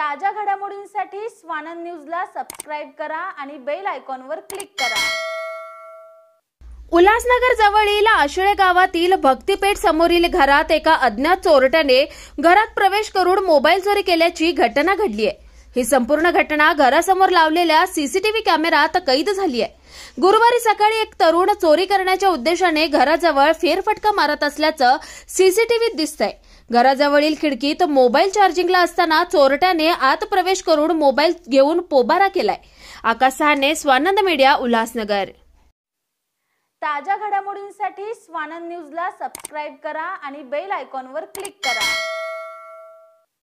ताज्या घडामोडींसाठी स्वानंद न्यूजला सबस्क्राईब करा आणि बेल आयकॉनवर क्लिक करा उल्हासनगर जवळील आशिळे गावातील भक्तीपेठ समोरील घरात एका अज्ञात चोरट्याने घरात प्रवेश करून मोबाईल चोरी केल्याची घटना घडली आहे ही संपूर्ण घटना घरासमोर लावलेल्या सीसीटीव्ही कॅमेरात कैद झाली आहे गुरुवारी सकाळी एक तरुण चोरी करण्याच्या उद्देशाने घराजवळ फेरफटका मारत असल्याचं सीसीटीव्हीत दिसतंय घराजवळील खिडकीत मोबाईल चार्जिंगला असताना चोरट्याने आत प्रवेश करून मोबाईल घेऊन पोबारा केलाय आकाश सहाने स्वानंद मीडिया उल्हासनगर ताज्या घडामोडींसाठी स्वानंद न्यूजला सबस्क्राईब करा आणि बेल आयकॉनवर क्लिक करा